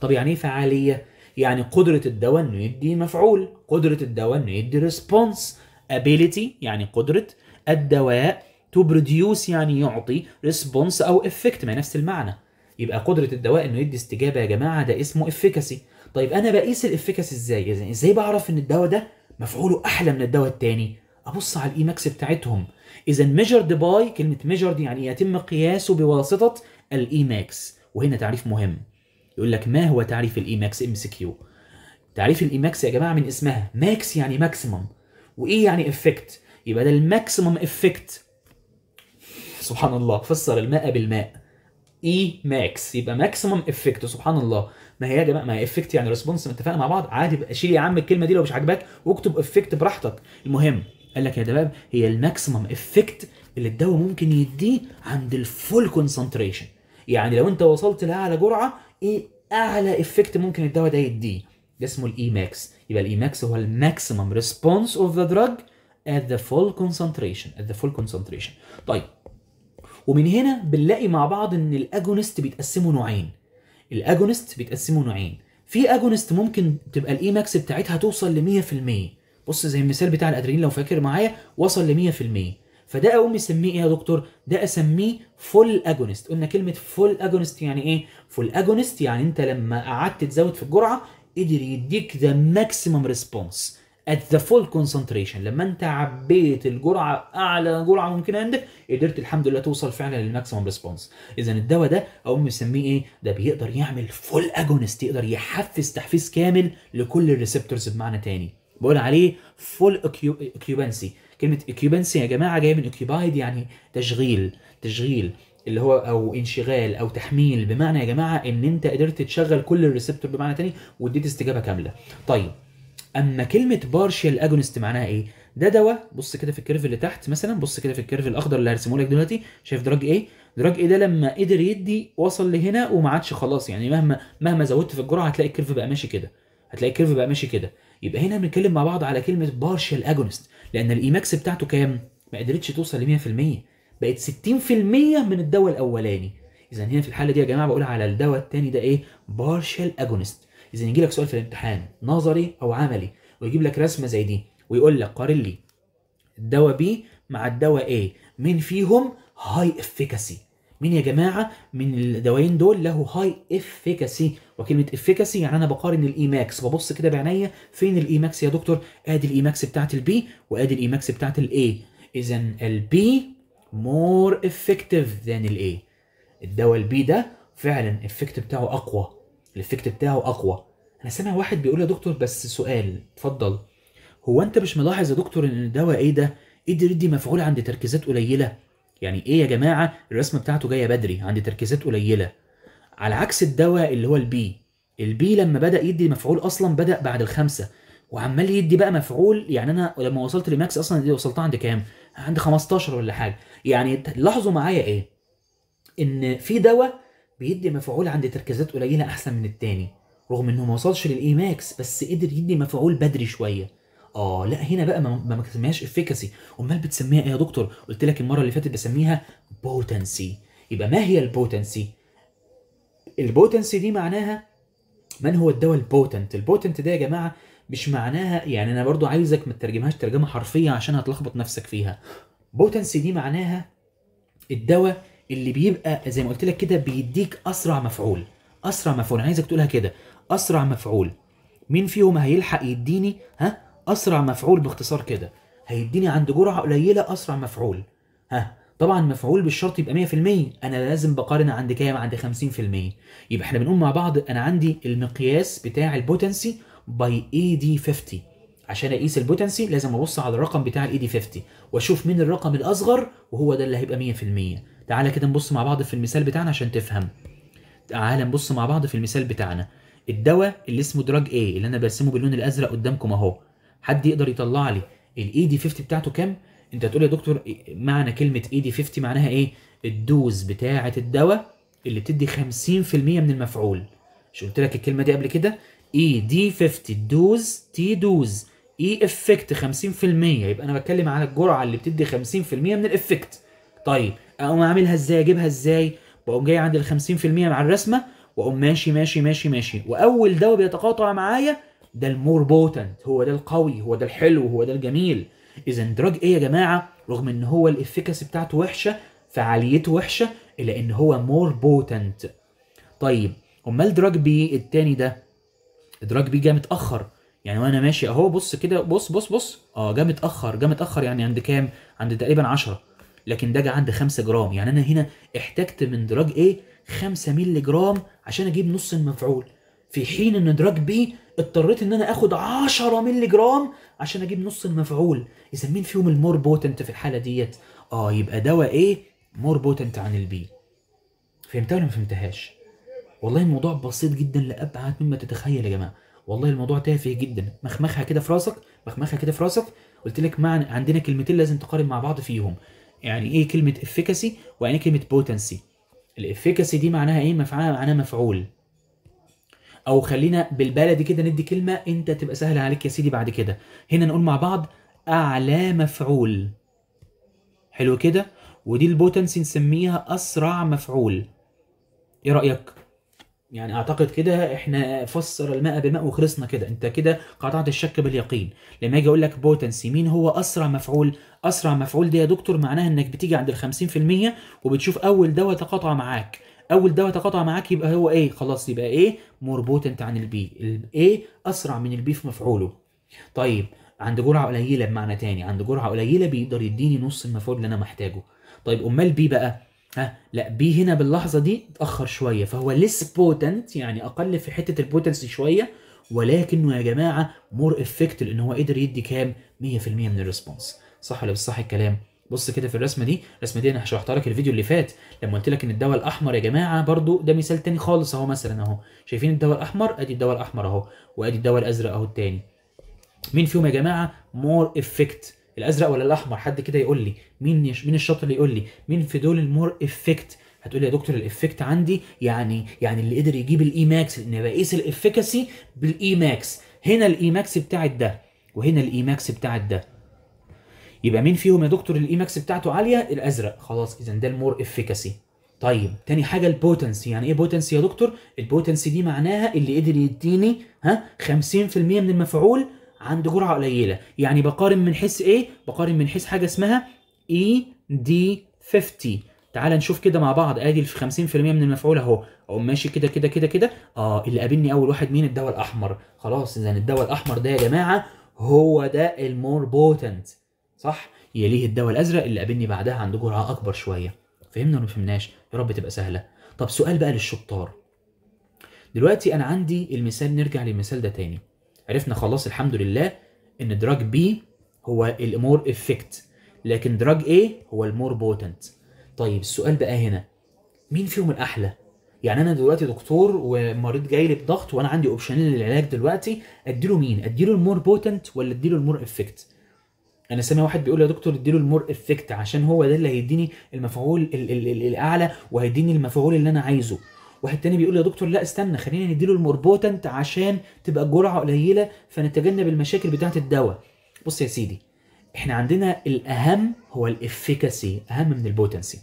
طب يعني ايه فعاليه يعني قدره الدواء انه يدي مفعول قدره الدواء انه يدي ريسبونس ability يعني قدره الدواء تو بروديوس يعني يعطي ريسبونس او افكت ما نفس المعنى يبقى قدره الدواء انه يدي استجابه يا جماعه ده اسمه افكاسي طيب انا بقيس الافكاسي ازاي يعني ازاي بعرف ان الدواء ده مفعوله احلى من الدواء الثاني ابص على الاي ماكس بتاعتهم اذا ميجرد باي كلمه ميجرد يعني يتم قياسه بواسطه الاي ماكس وهنا تعريف مهم يقول لك ما هو تعريف الاي ماكس ام سي كيو تعريف الاي ماكس يا جماعه من اسمها ماكس يعني ماكسيمم وايه يعني افكت يبقى ده الماكسيمم افكت سبحان الله فسر الماء بالماء اي e ماكس يبقى ماكسيمم افكت سبحان الله ما هي يا جماعه ما هي افكت يعني ريسبونس اتفقنا مع بعض عادي بقى شيل يا عم الكلمه دي لو مش عاجباك واكتب افكت براحتك المهم قال لك يا دباب هي الماكسيمم افكت اللي الدواء ممكن يديه عند الفول كونسنتريشن يعني لو انت وصلت لاعلى جرعه ايه اعلى افكت ممكن الدواء ده يديه ده اسمه الاي ماكس e يبقى الاي ماكس e هو الماكسيمم ريسبونس اوف ذا دراج ات ذا فول كونسنتريشن ات ذا فول كونسنتريشن طيب ومن هنا بنلاقي مع بعض ان الاجونست بيتقسموا نوعين الاجونست بيتقسموا نوعين في اجونست ممكن تبقى الاي ماكس بتاعتها توصل ل 100% بص زي المثال بتاع الادرينالين لو فاكر معايا وصل ل 100% فده اقوم اسميه ايه يا دكتور؟ ده اسميه فول اجونست، قلنا كلمه فول اجونست يعني ايه؟ فول اجونست يعني انت لما قعدت تزود في الجرعه قدر يديك ذا ماكسيمم ريسبونس، ات ذا فول كونسنتريشن لما انت عبيت الجرعه اعلى جرعه ممكنه عندك قدرت الحمد لله توصل فعلا للماكسيمم ريسبونس اذا الدواء ده او بنسميه ايه ده بيقدر يعمل فول اجونست يقدر يحفز تحفيز كامل لكل الريسبتورز بمعنى تاني بقول عليه فول اكيوبنسي كلمه اكيوبنسي يا جماعه جايه من اكيبايد يعني تشغيل تشغيل اللي هو او انشغال او تحميل بمعنى يا جماعه ان انت قدرت تشغل كل الريسبتور بمعنى تاني واديت استجابه كامله طيب اما كلمه بارشال اجونست معناها ايه ده دواء بص كده في الكيرف اللي تحت مثلا بص كده في الكيرف الاخضر اللي هرسمه لك دلوقتي شايف دراج ايه دراج ايه ده لما قدر يدي وصل لهنا وما عادش خلاص يعني مهما مهما زودت في الجرعه هتلاقي الكيرف بقى ماشي كده هتلاقي الكيرف بقى ماشي كده يبقى هنا بنتكلم مع بعض على كلمه بارشال اجونست لان الايماكس بتاعته كام ما قدرتش توصل ل 100% بقت 60% من الدواء الاولاني اذا هنا في الحاله دي يا جماعه بقول على الدواء الثاني ده ايه بارشال اجونست اذا يجي لك سؤال في الامتحان نظري او عملي ويجيب لك رسمه زي دي ويقول لك قارن لي الدواء بي مع الدواء ايه مين فيهم هاي افيكاسي مين يا جماعه من الدوايين دول له هاي افيكاسي وكلمه افيكاسي يعني انا بقارن الاي ماكس ببص كده بعينيا فين الاي ماكس يا دكتور ادي الاي ماكس بتاعت البي وادي الاي ماكس بتاعت الاي اذا البي مور افكتيف ذان الاي الدواء البي ده فعلا الافكت بتاعه اقوى الافكت بتاعه اقوى انا سامع واحد بيقول يا دكتور بس سؤال اتفضل هو انت مش ملاحظ يا دكتور ان الدواء ايه ده ايدي يدي إيه مفعول عند تركيزات قليله يعني ايه يا جماعه الرسمه بتاعته جايه بدري عند تركيزات قليله على عكس الدواء اللي هو البي البي لما بدا يدي مفعول اصلا بدا بعد الخمسه وعمال يدي بقى مفعول يعني انا لما وصلت لماكس اصلا دي وصلتها عند كام عند 15 ولا حاجه يعني لاحظوا معايا ايه ان في دواء بيدي مفعول عند تركيزات قليله احسن من التاني رغم انه ما وصلش للايماكس بس قدر يدي مفعول بدري شويه اه لا هنا بقى ما بتسميهاش افيكاسي امال بتسميها ايه يا دكتور قلت لك المره اللي فاتت بسميها بوتنسي يبقى ما هي البوتنسي البوتنسي دي معناها من هو الدواء البوتنت البوتنت ده يا جماعه مش معناها يعني انا برضو عايزك ما تترجمهاش ترجمه حرفيه عشان هتلخبط نفسك فيها بوتنسي دي معناها الدواء اللي بيبقى زي ما قلت لك كده بيديك اسرع مفعول اسرع مفعول عايزك تقولها كده اسرع مفعول مين فيهم هيلحق يديني ها اسرع مفعول باختصار كده هيديني عند جرعه قليله اسرع مفعول ها طبعا مفعول بالشرط يبقى 100% انا لازم بقارن عند كام عند 50% يبقى احنا بنقول مع بعض انا عندي المقياس بتاع البوتنسي باي اي دي 50 عشان اقيس البوتنسي لازم ابص على الرقم بتاع الاي دي 50 واشوف مين الرقم الاصغر وهو ده اللي هيبقى 100% تعالى كده نبص مع بعض في المثال بتاعنا عشان تفهم تعالى نبص مع بعض في المثال بتاعنا الدواء اللي اسمه دراج ايه اللي انا برسمه باللون الازرق قدامكم اهو حد يقدر يطلع لي الاي دي 50 بتاعته كام انت هتقول يا دكتور معنى كلمه اي دي 50 معناها ايه الدوز بتاعه الدواء اللي بتدي 50% من المفعول مش قلت لك الكلمه دي قبل كده اي دي 50 دوز تي دوز اي افكت 50% يبقى انا بتكلم على الجرعه اللي بتدي 50% من الافكت طيب اقوم اعملها ازاي اجيبها ازاي واقوم جاي عند ال 50% مع الرسمه واقوم ماشي ماشي ماشي ماشي واول دواء بيتقاطع معايا ده المور بوتنت هو ده القوي هو ده الحلو هو ده الجميل اذا دراج ايه يا جماعه رغم ان هو الافكاسي بتاعته وحشه فعاليته وحشه الا ان هو مور بوتنت طيب امال دراج بي التاني ده دراج بي جه متاخر يعني وانا ماشي اهو بص كده بص بص بص اه جه متاخر جه متاخر يعني عند كام عند تقريبا 10 لكن ده جه عندي 5 جرام يعني انا هنا احتجت من دراج ايه 5 مللي جرام عشان اجيب نص المفعول في حين ان دراج بي اضطريت ان انا اخد 10 مللي جرام عشان اجيب نص المفعول اذا مين فيهم المور بوتنت في الحاله ديت اه يبقى دواء ايه مور بوتنت عن البي فهمتها ولا ما فهمتهاش والله الموضوع بسيط جدا لابعد مما تتخيل يا جماعه والله الموضوع تافه جدا مخمخها كده في راسك مخمخها كده في راسك قلت لك معنى عندنا كلمتين لازم تقارن مع بعض فيهم يعني ايه كلمه افيكاسي ويعني ايه كلمه بوتنسي الافيكاسي دي معناها ايه مفعول معناها مفعول او خلينا بالبلدي كده ندي كلمه انت تبقى سهله عليك يا سيدي بعد كده هنا نقول مع بعض اعلى مفعول حلو كده ودي البوتنسي نسميها اسرع مفعول ايه رايك يعني اعتقد كده احنا فسر الماء بماء وخلصنا كده انت كده قطعت الشك باليقين لما اجي اقول لك بوتنسي مين هو اسرع مفعول اسرع مفعول ده يا دكتور معناها انك بتيجي عند ال 50% وبتشوف اول دواء تقاطع معاك اول دواء تقاطع معاك يبقى هو ايه خلاص يبقى ايه مور بوتنت عن البي الايه اسرع من البي في مفعوله طيب عند جرعه قليله بمعنى تاني عند جرعه قليله بيقدر يديني نص المفعول اللي انا محتاجه طيب امال بي بقى ها لا بي هنا باللحظه دي اتاخر شويه فهو ليس بوتنت يعني اقل في حته البوتنسي شويه ولكنه يا جماعه مور افكت لان هو قدر يدي كام 100% من الريسبونس صح ولا مش صح الكلام بص كده في الرسمه دي الرسمه دي انا شرحتها لك الفيديو اللي فات لما قلت لك ان الدواء الاحمر يا جماعه برضو ده مثال تاني خالص اهو مثلا اهو شايفين الدواء الاحمر ادي الدواء الاحمر اهو وادي الدواء الازرق اهو التاني مين فيهم يا جماعه مور افكت الازرق ولا الاحمر حد كده يقول لي مين يش... مين الشاطر يقول لي مين في دول المور افكت هتقول لي يا دكتور الافكت عندي يعني يعني اللي قدر يجيب الاي ماكس ان بقيس الافكاسي بالاي ماكس هنا الاي ماكس بتاعت ده وهنا الاي ماكس بتاعت ده يبقى مين فيهم يا دكتور الاي ماكس بتاعته عاليه الازرق خلاص اذا ده المور افكاسي طيب تاني حاجة البوتنسي يعني ايه بوتنسي يا دكتور؟ البوتنسي دي معناها اللي قدر يديني ها 50% من المفعول عند جرعه قليله يعني بقارن من حيث ايه بقارن من حيث حاجه اسمها اي دي 50 تعال نشوف كده مع بعض ادي 50% من المفعول اهو اقوم ماشي كده كده كده كده اه اللي قابلني اول واحد مين الدواء الاحمر خلاص اذا الدواء الاحمر ده يا جماعه هو ده المور بوتنت صح يليه الدواء الازرق اللي قابلني بعدها عند جرعه اكبر شويه فهمنا ولا ما فهمناش يا رب تبقى سهله طب سؤال بقى للشطار دلوقتي انا عندي المثال نرجع للمثال ده تاني عرفنا خلاص الحمد لله ان دراج بي هو المور افكت لكن دراج ايه هو المور بوتنت طيب السؤال بقى هنا مين فيهم الاحلى يعني انا دلوقتي دكتور ومريض جاي لي بضغط وانا عندي اوبشنين للعلاج دلوقتي اديله مين اديله المور بوتنت ولا اديله المور افكت انا سامع واحد بيقول يا دكتور اديله المور افكت عشان هو ده اللي هيديني المفعول الاعلى وهيديني المفعول اللي انا عايزه واحد تاني بيقول يا دكتور لا استنى خلينا نديله الموربوتنت عشان تبقى الجرعه قليله فنتجنب المشاكل بتاعه الدواء بص يا سيدي احنا عندنا الاهم هو الافيكاسي اهم من البوتنسي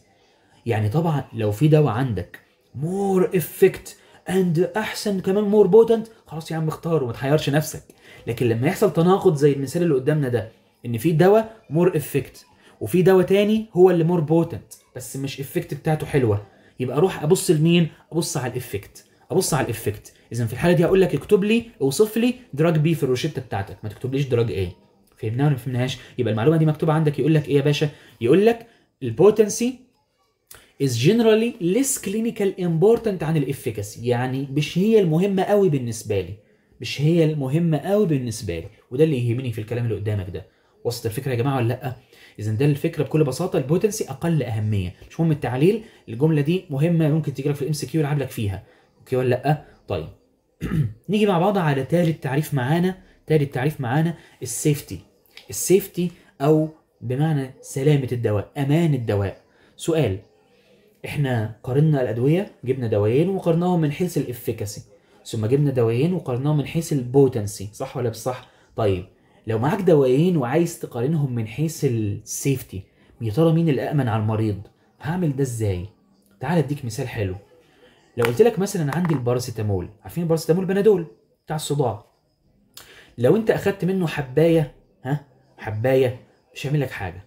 يعني طبعا لو في دواء عندك مور افكت اند احسن كمان مور بوتنت خلاص يا عم اختار وما تحيرش نفسك لكن لما يحصل تناقض زي المثال اللي قدامنا ده ان في دواء مور افكت وفي دواء تاني هو اللي مور بوتنت بس مش افكت بتاعته حلوه يبقى اروح ابص لمين ابص على الافكت ابص على الافكت اذا في الحاله دي هقول لك اكتب لي اوصف لي دراج بي في الروشته بتاعتك ما تكتبليش دراج ايه فهمناها ولا ما فهمناهاش يبقى المعلومه دي مكتوبه عندك يقول لك ايه يا باشا يقول لك البوتنسي is generally less clinical important عن الافكاسي يعني مش هي المهمه قوي بالنسبه لي مش هي المهمه قوي بالنسبه لي وده اللي يهمني في الكلام اللي قدامك ده وصلت الفكره يا جماعه ولا لا اذا ده الفكره بكل بساطه البوتنسي اقل اهميه مش مهم التعليل الجمله دي مهمه ممكن تجي لك في الام سي كيو يلعب لك فيها اوكي ولا لا طيب نيجي مع بعض على ثالث تعريف معانا ثالث تعريف معانا السيفتي السيفتي او بمعنى سلامه الدواء امان الدواء سؤال احنا قارنا الادويه جبنا دوايين وقارناهم من حيث الافكاسي ثم جبنا دوايين وقارناهم من حيث البوتنسي صح ولا بالصح طيب لو معاك دوايين وعايز تقارنهم من حيث السيفتي يا ترى مين الامن على المريض هعمل ده ازاي تعال اديك مثال حلو لو قلت لك مثلا عندي الباراسيتامول عارفين الباراسيتامول بنادول بتاع الصداع لو انت اخدت منه حبايه ها حبايه مش هيعمل لك حاجه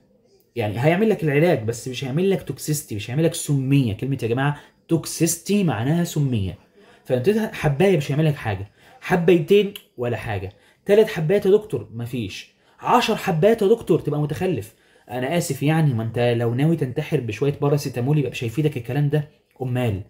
يعني هيعمل لك العلاج بس مش هيعمل لك توكسيستي مش هيعمل لك سميه كلمه يا جماعه توكسيستي معناها سميه فانت حبايه مش هيعمل لك حاجه حبايتين ولا حاجه ثلاث حبات يا دكتور مفيش عشر حبات يا دكتور تبقى متخلف انا اسف يعني ما انت لو ناوي تنتحر بشويه باراسيتامول يبقى مش هيفيدك الكلام ده امال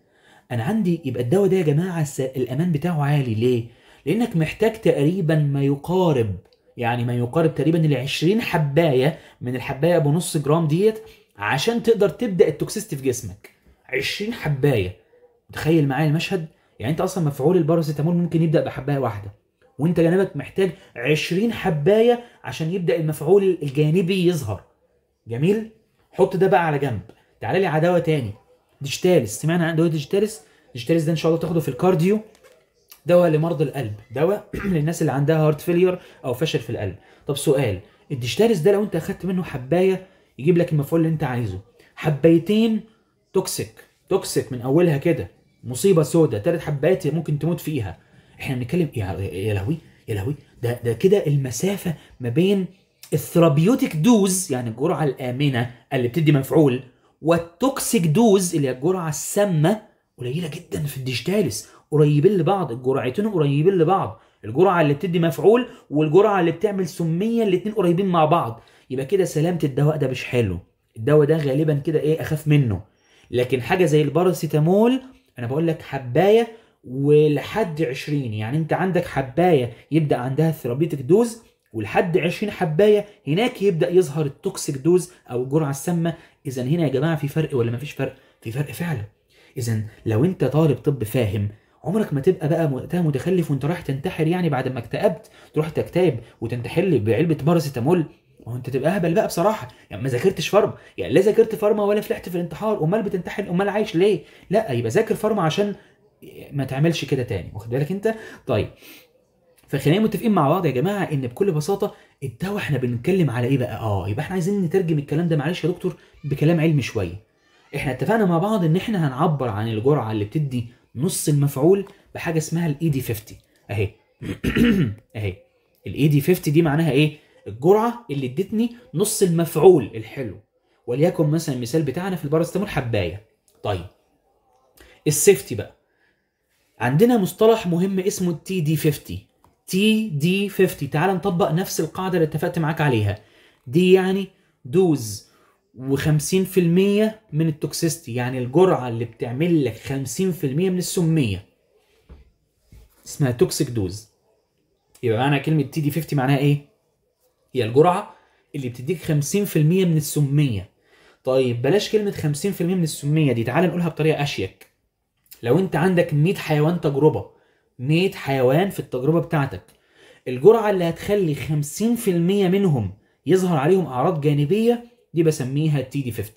انا عندي يبقى الدواء ده يا جماعه الامان بتاعه عالي ليه لانك محتاج تقريبا ما يقارب يعني ما يقارب تقريبا ال 20 حبايه من الحبايه بنص جرام ديت عشان تقدر تبدا التوكسيستي في جسمك 20 حبايه تخيل معايا المشهد يعني انت اصلا مفعول الباراسيتامول ممكن يبدا بحبايه واحده وانت جانبك محتاج 20 حبايه عشان يبدا المفعول الجانبي يظهر جميل حط ده بقى على جنب تعال لي عداوه تاني ديجيتالس سمعنا عن دواء ديجيتالس ديجيتالس ده ان شاء الله تاخده في الكارديو دواء لمرضى القلب دواء للناس اللي عندها هارت فيلير او فشل في القلب طب سؤال الديجيتالس ده لو انت اخدت منه حبايه يجيب لك المفعول اللي انت عايزه حبايتين توكسيك توكسيك من اولها كده مصيبه سودة ثلاث حبات ممكن تموت فيها احنا بنتكلم يا لهوي يا لهوي ده ده كده المسافه ما بين الثرابيوتيك دوز يعني الجرعه الامنه اللي بتدي مفعول والتوكسيك دوز اللي هي الجرعه السامه قليله جدا في الديجيتالس قريبين لبعض الجرعتين قريبين لبعض الجرعه اللي بتدي مفعول والجرعه اللي بتعمل سميه الاثنين قريبين مع بعض يبقى كده سلامه الدواء ده مش حلو الدواء ده غالبا كده ايه اخاف منه لكن حاجه زي الباراسيتامول انا بقول لك حبايه ولحد 20 يعني انت عندك حبايه يبدا عندها الثيرابيتك دوز ولحد 20 حبايه هناك يبدا يظهر التوكسيك دوز او الجرعه السامه اذا هنا يا جماعه في فرق ولا مفيش فرق في فرق فعلا اذا لو انت طالب طب فاهم عمرك ما تبقى بقى وقتها متخلف وانت رايح تنتحر يعني بعد ما اكتئبت تروح تكتئب وتنتحل بعلبه باراسيتامول ما هو انت تبقى اهبل بقى بصراحه يعني ما ذاكرتش فارما يعني لا ذاكرت فارما ولا فلحت في الانتحار امال بتنتحل امال عايش ليه لا يبقى ذاكر فارما عشان ما تعملش كده تاني واخد بالك انت طيب فخلينا متفقين مع بعض يا جماعه ان بكل بساطه الدواء احنا بنتكلم على ايه بقى اه يبقى احنا عايزين نترجم الكلام ده معلش يا دكتور بكلام علمي شويه احنا اتفقنا مع بعض ان احنا هنعبر عن الجرعه اللي بتدي نص المفعول بحاجه اسمها الاي دي 50 اهي اهي الاي دي 50 دي معناها ايه الجرعه اللي ادتني نص المفعول الحلو وليكن مثلا المثال بتاعنا في الباراستامول حبايه طيب السيفتي بقى عندنا مصطلح مهم اسمه تي دي 50 تي دي 50 تعال نطبق نفس القاعدة اللي اتفقت معاك عليها دي يعني دوز و50% من التوكسيستي يعني الجرعة اللي بتعمل لك 50% من السمية اسمها توكسيك دوز يبقى معنى كلمة تي دي 50 معناها ايه؟ هي الجرعة اللي بتديك 50% من السمية طيب بلاش كلمة 50% من السمية دي تعال نقولها بطريقة أشيك لو انت عندك 100 حيوان تجربه 100 حيوان في التجربه بتاعتك الجرعه اللي هتخلي 50% منهم يظهر عليهم اعراض جانبيه دي بسميها تي دي 50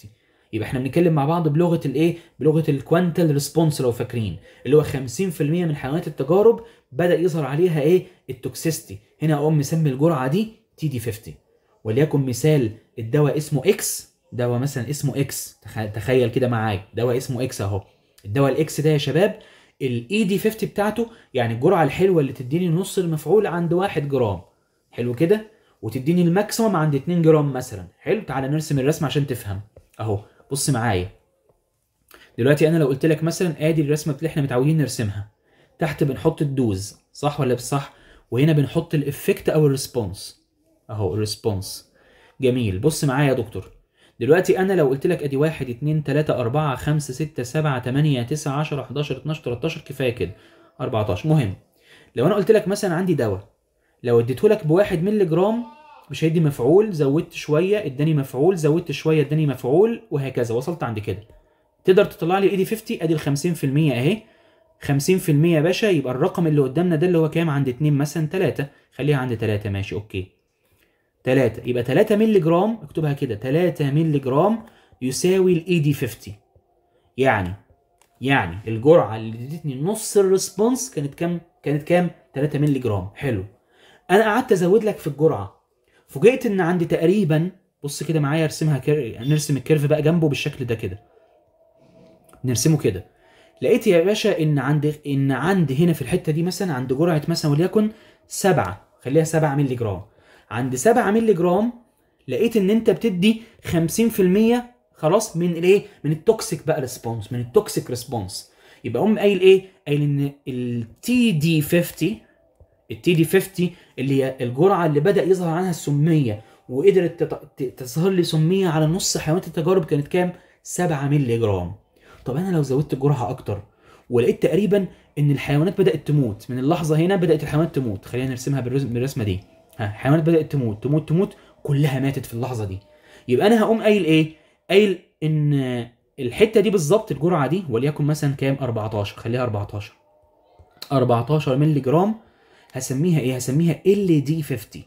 يبقى احنا بنتكلم مع بعض بلغه الايه بلغه الكوانتال ريسبونس لو فاكرين اللي هو 50% من حيوانات التجارب بدا يظهر عليها ايه التوكسيستي هنا اقوم مسمي الجرعه دي تي دي 50 وليكن مثال الدواء اسمه اكس دواء مثلا اسمه اكس تخيل كده معايا دواء اسمه اكس اهو الدواء الاكس ده يا شباب الاي دي 50 بتاعته يعني الجرعه الحلوه اللي تديني نص المفعول عند 1 جرام حلو كده وتديني الماكسيمم عند 2 جرام مثلا حلو تعالى نرسم الرسمه عشان تفهم اهو بص معايا دلوقتي انا لو قلت لك مثلا ادي الرسمه اللي احنا متعودين نرسمها تحت بنحط الدوز صح ولا بصح صح وهنا بنحط الافكت او الريسبونس اهو الريسبونس جميل بص معايا يا دكتور دلوقتي انا لو قلت لك ادي 1 2 3 4 5 6 7 8 9 10 11 12 13 كفايه كده 14 مهم لو انا قلت لك مثلا عندي دواء لو اديته لك بواحد مللي جرام مش هيدي مفعول زودت شويه اداني مفعول زودت شويه اداني مفعول وهكذا وصلت عند كده تقدر تطلع لي ايدي 50 ادي ال 50% اهي 50% يا باشا يبقى الرقم اللي قدامنا ده اللي هو كام عند 2 مثلا 3 خليها عند 3 ماشي اوكي 3 يبقى 3 مللي جرام اكتبها كده 3 مللي جرام يساوي الاي دي 50 يعني يعني الجرعه اللي ادتني نص الريسبونس كانت كام كانت كام 3 مللي جرام حلو انا قعدت ازود لك في الجرعه فوجئت ان عندي تقريبا بص كده معايا ارسمها كير... نرسم الكيرف بقى جنبه بالشكل ده كده نرسمه كده لقيت يا باشا ان عندي ان عندي هنا في الحته دي مثلا عند جرعه مثلا وليكن 7 خليها 7 مللي جرام عند 7 مللي جرام لقيت ان انت بتدي 50% خلاص من الايه من التوكسيك بقى ريسبونس من التوكسيك ريسبونس يبقى هم قايل ايه قايل ان التي دي 50 التي دي 50 اللي هي الجرعه اللي بدا يظهر عنها السميه وقدرت تظهر لي سميه على نص حيوانات التجارب كانت كام 7 مللي جرام طب انا لو زودت الجرعه اكتر ولقيت تقريبا ان الحيوانات بدات تموت من اللحظه هنا بدات الحيوانات تموت خلينا نرسمها بالرسمه دي ها الحيوانات بدات تموت تموت تموت كلها ماتت في اللحظه دي يبقى انا هقوم قايل ايه قايل ان الحته دي بالظبط الجرعه دي وليكن مثلا كام 14 خليها 14 14 مللي جرام هسميها ايه هسميها ال دي 50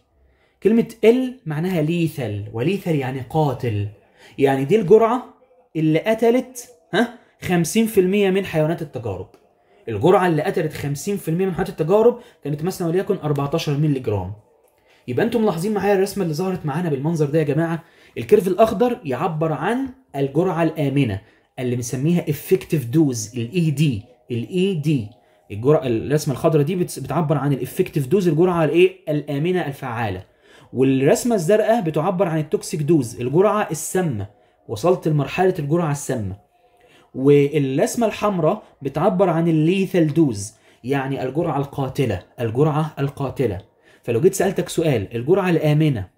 كلمه ال معناها ليثل وليثل يعني قاتل يعني دي الجرعه اللي قتلت ها 50% من حيوانات التجارب الجرعه اللي قتلت 50% من حيوانات التجارب كانت مثلا وليكن 14 مللي جرام يبقى انتم ملاحظين معايا الرسمه اللي ظهرت معانا بالمنظر ده يا جماعه الكيرف الاخضر يعبر عن الجرعه الامنه اللي بنسميها افكتيف دوز الاي دي الاي دي الجرعه الرسمه الخضراء دي بتعبر عن الافكتيف دوز الجرعه الايه الامنه الفعاله والرسمه الزرقاء بتعبر عن التوكسيك دوز الجرعه السامه وصلت لمرحله الجرعه السامه والرسمه الحمراء بتعبر عن الليثال دوز يعني الجرعه القاتله الجرعه القاتله فلو جيت سالتك سؤال الجرعه الامنه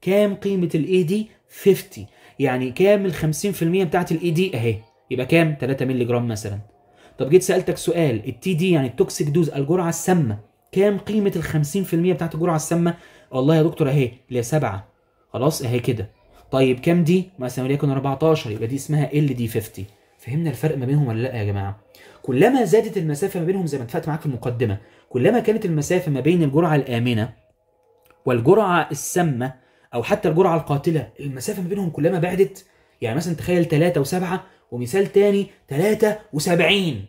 كام قيمه الاي دي 50 يعني كام ال 50% بتاعت الاي دي اهي يبقى كام 3 مللي جرام مثلا طب جيت سالتك سؤال التي دي يعني التوكسيك دوز الجرعه السامه كام قيمه ال 50% بتاعت الجرعه السامه والله يا دكتور اهي اللي هي 7 خلاص اهي كده طيب كام دي مثلا وليكن 14 يبقى دي اسمها ال دي 50 فهمنا الفرق ما بينهم ولا لا يا جماعه كلما زادت المسافه ما بينهم زي ما اتفقت معاك في المقدمه كلما كانت المسافة ما بين الجرعة الآمنة والجرعة السامة أو حتى الجرعة القاتلة المسافة ما بينهم كلما بعدت يعني مثلا تخيل 3 و7 ومثال تاني وسبعين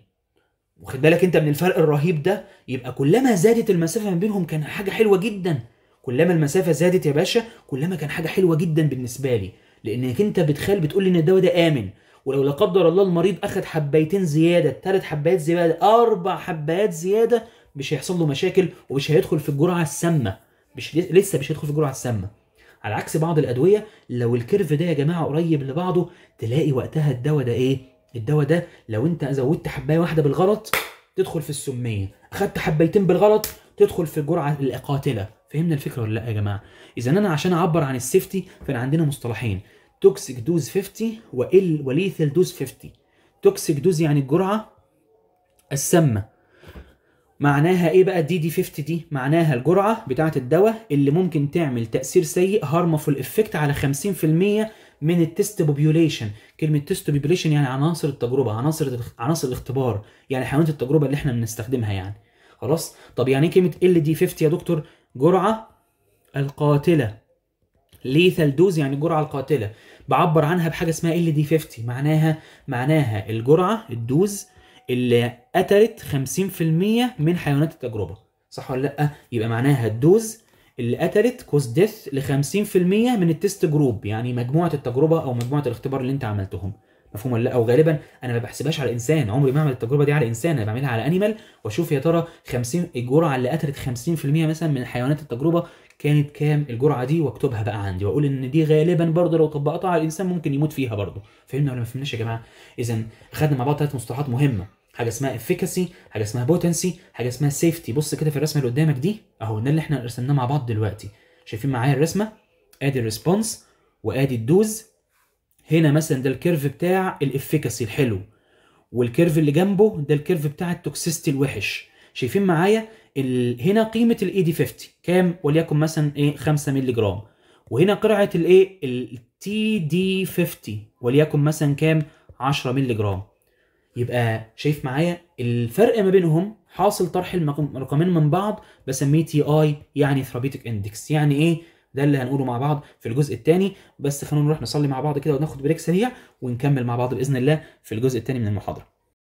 واخد بالك انت من الفرق الرهيب ده يبقى كلما زادت المسافه ما بينهم كان حاجه حلوه جدا كلما المسافه زادت يا باشا كلما كان حاجه حلوه جدا بالنسبه لي لانك انت بتخيل بتقول لي ان الدواء ده امن ولو لا قدر الله المريض اخذ حبايتين زياده ثلاث حبايات زياده اربع حبايات زياده مش هيحصل له مشاكل ومش هيدخل في الجرعه السامه مش لسه مش هيدخل في الجرعه السامه على عكس بعض الادويه لو الكيرف ده يا جماعه قريب لبعضه تلاقي وقتها الدواء ده ايه الدواء ده لو انت زودت حبايه واحده بالغلط تدخل في السميه اخدت حبايتين بالغلط تدخل في الجرعه القاتله فهمنا الفكره ولا لا يا جماعه اذا انا عشان اعبر عن السيفتي فانا عندنا مصطلحين توكسيك دوز 50 وال وليثل دوز 50 توكسيك دوز يعني الجرعه السامه معناها ايه بقى الدي دي 50 دي؟ معناها الجرعه بتاعه الدواء اللي ممكن تعمل تاثير سيء هارمفول افكت على 50% من التست بوبيوليشن كلمه تيست بوبيوليشن يعني عناصر التجربه عناصر عناصر الاختبار يعني حيوانات التجربه اللي احنا بنستخدمها يعني خلاص طب يعني ايه كلمه ال دي 50 يا دكتور جرعه القاتله ليثال دوز يعني الجرعه القاتله بعبر عنها بحاجه اسمها ال دي 50 معناها معناها الجرعه الدوز اللي قتلت 50% من حيوانات التجربه صح ولا لا يبقى معناها الدوز اللي قتلت كوز ديث ل 50% من التست جروب يعني مجموعه التجربه او مجموعه الاختبار اللي انت عملتهم مفهوم ولا لا او غالبا انا ما بحسبهاش على انسان عمري ما اعمل التجربه دي على انسان انا بعملها على انيمال واشوف يا ترى 50 الجرعه اللي قتلت 50% مثلا من حيوانات التجربه كانت كام الجرعه دي واكتبها بقى عندي واقول ان دي غالبا برضه لو طبقتها على الانسان ممكن يموت فيها برضه فهمنا ولا ما فهمناش يا جماعه اذا خدنا مع بعض ثلاث مصطلحات مهمه حاجه اسمها افيكاسي حاجه اسمها بوتنسي حاجه اسمها سيفتي بص كده في الرسمه اللي قدامك دي اهو ده اللي احنا رسمناه مع بعض دلوقتي شايفين معايا الرسمه ادي الريسبونس وادي الدوز هنا مثلا ده الكيرف بتاع الافكاسي الحلو والكيرف اللي جنبه ده الكيرف بتاع التوكسيستي الوحش شايفين معايا ال... هنا قيمه الاي دي 50 كام وليكن مثلا ايه 5 مللي جرام وهنا قرعه الايه التي دي 50 وليكن مثلا كام 10 مللي جرام يبقى شايف معايا الفرق ما بينهم حاصل طرح الرقمين من بعض بسميه تي اي يعني ثرابيتك اندكس يعني ايه ده اللي هنقوله مع بعض في الجزء الثاني بس خلونا نروح نصلي مع بعض كده وناخد بريك سريع ونكمل مع بعض باذن الله في الجزء الثاني من المحاضره